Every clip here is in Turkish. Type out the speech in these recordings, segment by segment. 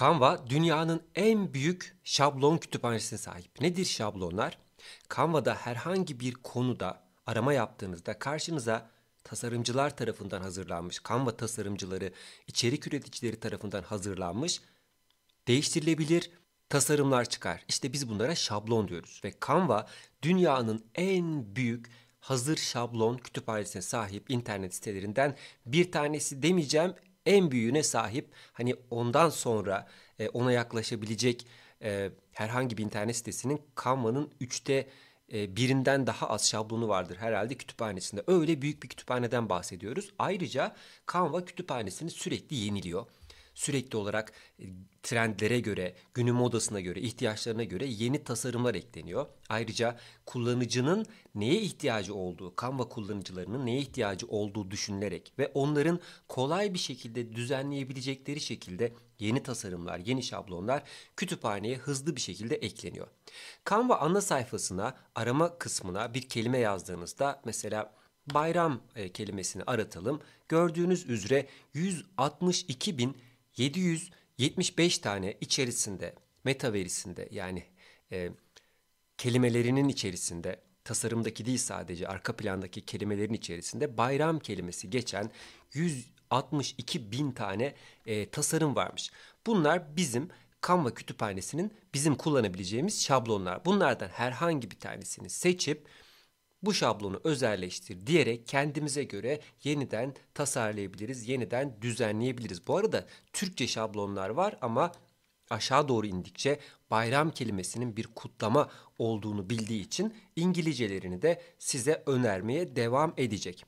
Canva dünyanın en büyük şablon kütüphanesine sahip. Nedir şablonlar? Canva'da herhangi bir konuda arama yaptığınızda karşınıza tasarımcılar tarafından hazırlanmış, Canva tasarımcıları, içerik üreticileri tarafından hazırlanmış, değiştirilebilir tasarımlar çıkar. İşte biz bunlara şablon diyoruz ve Canva dünyanın en büyük hazır şablon kütüphanesine sahip internet sitelerinden bir tanesi demeyeceğim en büyüğüne sahip hani ondan sonra e, ona yaklaşabilecek e, herhangi bir internet sitesinin Canva'nın üçte e, birinden daha az şablonu vardır herhalde kütüphanesinde. Öyle büyük bir kütüphaneden bahsediyoruz. Ayrıca Canva kütüphanesini sürekli yeniliyor sürekli olarak e, trendlere göre, günün modasına göre, ihtiyaçlarına göre yeni tasarımlar ekleniyor. Ayrıca kullanıcının neye ihtiyacı olduğu, Canva kullanıcılarının neye ihtiyacı olduğu düşünülerek ve onların kolay bir şekilde düzenleyebilecekleri şekilde yeni tasarımlar, yeni şablonlar kütüphaneye hızlı bir şekilde ekleniyor. Canva ana sayfasına, arama kısmına bir kelime yazdığınızda mesela bayram e, kelimesini aratalım. Gördüğünüz üzere 162 bin 775 tane içerisinde meta verisinde yani e, kelimelerinin içerisinde tasarımdaki değil sadece arka plandaki kelimelerin içerisinde bayram kelimesi geçen 162 bin tane e, tasarım varmış. Bunlar bizim Canva kütüphanesinin bizim kullanabileceğimiz şablonlar. Bunlardan herhangi bir tanesini seçip bu şablonu özelleştir diyerek kendimize göre yeniden tasarlayabiliriz, yeniden düzenleyebiliriz. Bu arada Türkçe şablonlar var ama aşağı doğru indikçe bayram kelimesinin bir kutlama olduğunu bildiği için İngilizcelerini de size önermeye devam edecek.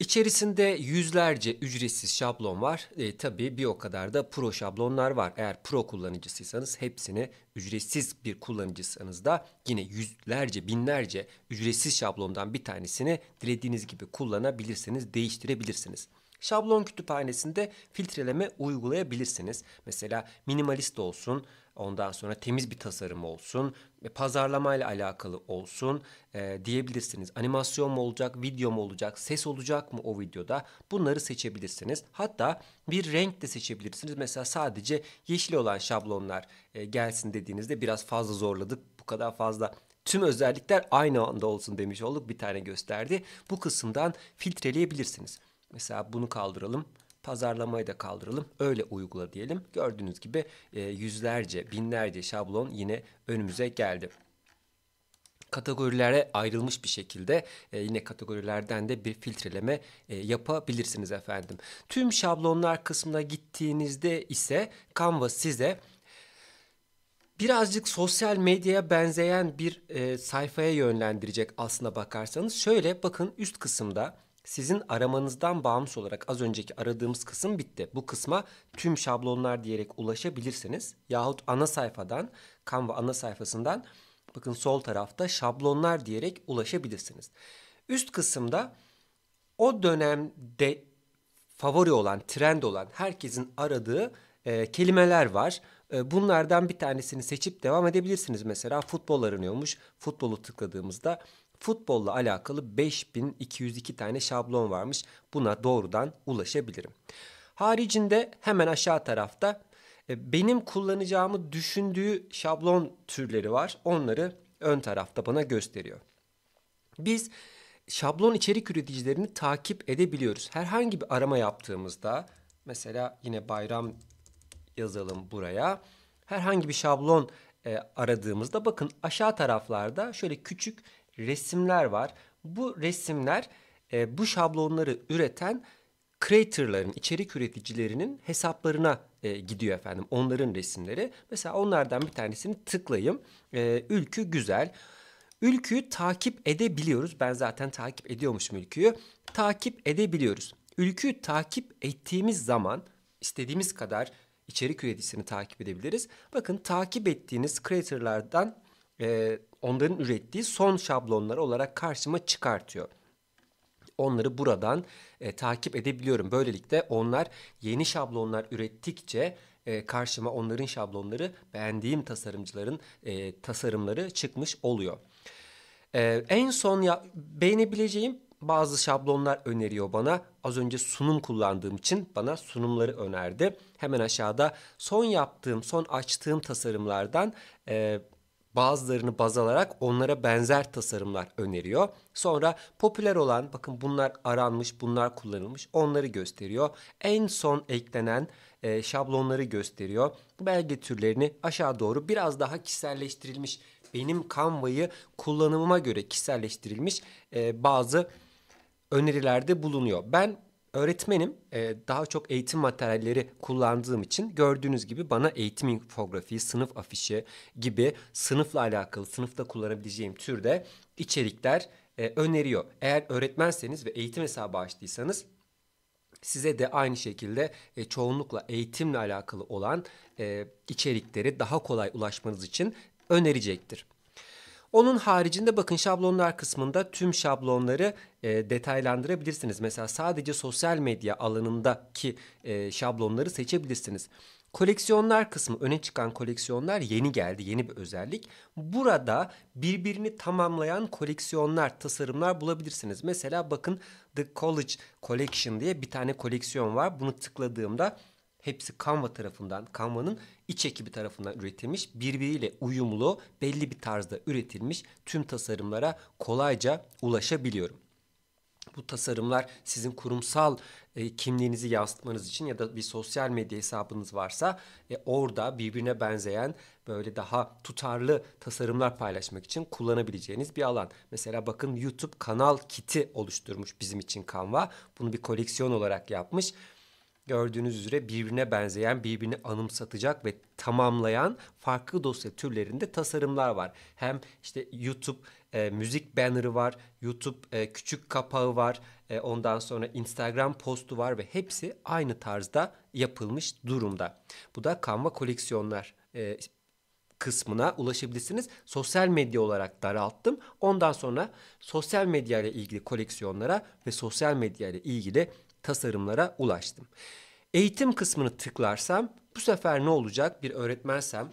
İçerisinde yüzlerce ücretsiz şablon var. E, tabii bir o kadar da pro şablonlar var. Eğer pro kullanıcısıysanız hepsini ücretsiz bir kullanıcısanız da yine yüzlerce, binlerce ücretsiz şablondan bir tanesini dilediğiniz gibi kullanabilirsiniz, değiştirebilirsiniz. Şablon kütüphanesinde filtreleme uygulayabilirsiniz. Mesela minimalist olsun, Ondan sonra temiz bir tasarım olsun, e, pazarlamayla alakalı olsun e, diyebilirsiniz. Animasyon mu olacak, video mu olacak, ses olacak mı o videoda bunları seçebilirsiniz. Hatta bir renk de seçebilirsiniz. Mesela sadece yeşil olan şablonlar e, gelsin dediğinizde biraz fazla zorladık. Bu kadar fazla tüm özellikler aynı anda olsun demiş olduk. Bir tane gösterdi. Bu kısımdan filtreleyebilirsiniz. Mesela bunu kaldıralım pazarlamayı da kaldıralım. Öyle uygula diyelim. Gördüğünüz gibi e, yüzlerce, binlerce şablon yine önümüze geldi kategorilere ayrılmış bir şekilde e, yine kategorilerden de bir filtreleme e, yapabilirsiniz efendim. Tüm şablonlar kısmına gittiğinizde ise Canva size birazcık sosyal medyaya benzeyen bir e, sayfaya yönlendirecek aslına bakarsanız. Şöyle bakın üst kısımda sizin aramanızdan bağımsız olarak az önceki aradığımız kısım bitti. Bu kısma tüm şablonlar diyerek ulaşabilirsiniz. Yahut ana sayfadan, Canva ana sayfasından bakın sol tarafta şablonlar diyerek ulaşabilirsiniz. Üst kısımda o dönemde favori olan, trend olan herkesin aradığı e, kelimeler var. E, bunlardan bir tanesini seçip devam edebilirsiniz. Mesela futbol aranıyormuş. Futbolu tıkladığımızda futbolla alakalı 5202 tane şablon varmış. Buna doğrudan ulaşabilirim. Haricinde hemen aşağı tarafta e, benim kullanacağımı düşündüğü şablon türleri var. Onları ön tarafta bana gösteriyor. Biz şablon içerik üreticilerini takip edebiliyoruz. Herhangi bir arama yaptığımızda mesela yine bayram yazalım buraya. Herhangi bir şablon e, aradığımızda bakın aşağı taraflarda şöyle küçük resimler var. Bu resimler e, bu şablonları üreten creator'ların, içerik üreticilerinin hesaplarına e, gidiyor efendim. Onların resimleri. Mesela onlardan bir tanesini tıklayayım. E, ülkü güzel. Ülküyü takip edebiliyoruz. Ben zaten takip ediyormuşum ülküyü. Takip edebiliyoruz. Ülküyü takip ettiğimiz zaman istediğimiz kadar içerik üreticisini takip edebiliriz. Bakın takip ettiğiniz creator'lardan e, onların ürettiği son şablonlar olarak karşıma çıkartıyor. Onları buradan e, takip edebiliyorum. Böylelikle onlar yeni şablonlar ürettikçe e, karşıma onların şablonları beğendiğim tasarımcıların e, tasarımları çıkmış oluyor. E, en son ya, beğenebileceğim bazı şablonlar öneriyor bana. Az önce sunum kullandığım için bana sunumları önerdi. Hemen aşağıda son yaptığım, son açtığım tasarımlardan e, bazılarını baz alarak onlara benzer tasarımlar öneriyor. Sonra popüler olan bakın bunlar aranmış, bunlar kullanılmış onları gösteriyor. En son eklenen e, şablonları gösteriyor. Belge türlerini aşağı doğru biraz daha kişiselleştirilmiş benim Canva'yı kullanımıma göre kişiselleştirilmiş e, bazı önerilerde bulunuyor. Ben Öğretmenim e, daha çok eğitim materyalleri kullandığım için gördüğünüz gibi bana eğitim infografiği, sınıf afişi gibi sınıfla alakalı, sınıfta kullanabileceğim türde içerikler e, öneriyor. Eğer öğretmenseniz ve eğitim hesabı açtıysanız size de aynı şekilde e, çoğunlukla eğitimle alakalı olan e, içerikleri daha kolay ulaşmanız için önerecektir. Onun haricinde bakın şablonlar kısmında tüm şablonları e, detaylandırabilirsiniz. Mesela sadece sosyal medya alanındaki e, şablonları seçebilirsiniz. Koleksiyonlar kısmı öne çıkan koleksiyonlar yeni geldi yeni bir özellik. Burada birbirini tamamlayan koleksiyonlar tasarımlar bulabilirsiniz. Mesela bakın The College Collection diye bir tane koleksiyon var. Bunu tıkladığımda Hepsi Canva tarafından, Canva'nın iç ekibi tarafından üretilmiş, birbiriyle uyumlu, belli bir tarzda üretilmiş tüm tasarımlara kolayca ulaşabiliyorum. Bu tasarımlar sizin kurumsal e, kimliğinizi yansıtmanız için ya da bir sosyal medya hesabınız varsa e, orada birbirine benzeyen böyle daha tutarlı tasarımlar paylaşmak için kullanabileceğiniz bir alan. Mesela bakın YouTube kanal kiti oluşturmuş bizim için Canva. Bunu bir koleksiyon olarak yapmış gördüğünüz üzere birbirine benzeyen, birbirini anımsatacak ve tamamlayan farklı dosya türlerinde tasarımlar var. Hem işte YouTube e, müzik banner'ı var, YouTube e, küçük kapağı var, e, ondan sonra Instagram postu var ve hepsi aynı tarzda yapılmış durumda. Bu da Canva koleksiyonlar e, kısmına ulaşabilirsiniz. Sosyal medya olarak daralttım. Ondan sonra sosyal medya ile ilgili koleksiyonlara ve sosyal medya ile ilgili tasarımlara ulaştım. Eğitim kısmını tıklarsam bu sefer ne olacak? Bir öğretmensem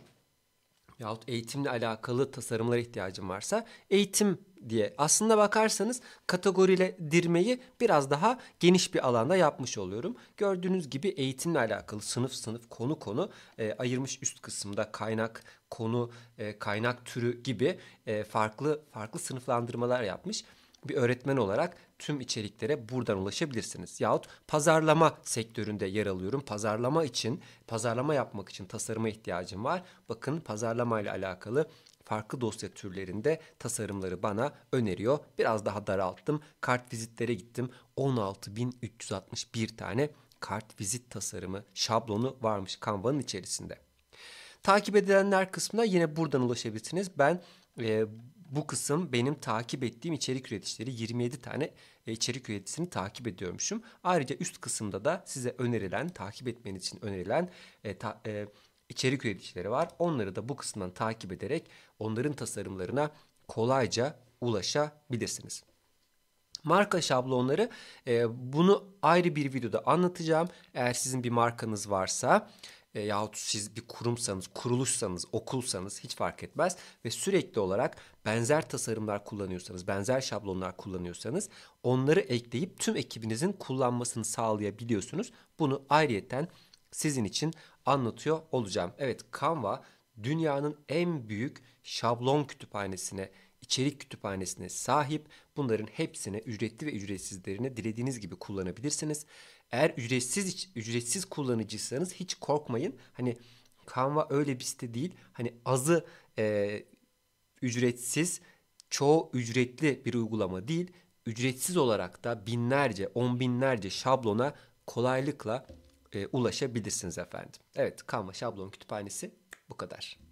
yahut eğitimle alakalı tasarımlara ihtiyacım varsa eğitim diye aslında bakarsanız kategorilendirmeyi biraz daha geniş bir alanda yapmış oluyorum. Gördüğünüz gibi eğitimle alakalı sınıf sınıf konu konu e, ayırmış üst kısımda kaynak konu e, kaynak türü gibi e, farklı farklı sınıflandırmalar yapmış bir öğretmen olarak tüm içeriklere buradan ulaşabilirsiniz. Yahut pazarlama sektöründe yer alıyorum. Pazarlama için, pazarlama yapmak için tasarıma ihtiyacım var. Bakın pazarlama ile alakalı farklı dosya türlerinde tasarımları bana öneriyor. Biraz daha daralttım. Kart vizitlere gittim. 16.361 tane kart vizit tasarımı şablonu varmış Canva'nın içerisinde. Takip edilenler kısmına yine buradan ulaşabilirsiniz. Ben e, bu kısım benim takip ettiğim içerik üreticileri 27 tane e, içerik üreticisini takip ediyormuşum. Ayrıca üst kısımda da size önerilen, takip etmeniz için önerilen e, ta, e, içerik üreticileri var. Onları da bu kısımdan takip ederek onların tasarımlarına kolayca ulaşabilirsiniz. Marka şablonları e, bunu ayrı bir videoda anlatacağım. Eğer sizin bir markanız varsa e, yahut siz bir kurumsanız, kuruluşsanız, okulsanız hiç fark etmez ve sürekli olarak benzer tasarımlar kullanıyorsanız, benzer şablonlar kullanıyorsanız onları ekleyip tüm ekibinizin kullanmasını sağlayabiliyorsunuz. Bunu ayrıyeten sizin için anlatıyor olacağım. Evet Canva dünyanın en büyük şablon kütüphanesine içerik kütüphanesine sahip. Bunların hepsini ücretli ve ücretsizlerini dilediğiniz gibi kullanabilirsiniz. Eğer ücretsiz ücretsiz kullanıcıysanız hiç korkmayın. Hani Canva öyle bir site değil. Hani azı e, ücretsiz, çoğu ücretli bir uygulama değil. Ücretsiz olarak da binlerce, on binlerce şablona kolaylıkla e, ulaşabilirsiniz efendim. Evet, Canva şablon kütüphanesi bu kadar.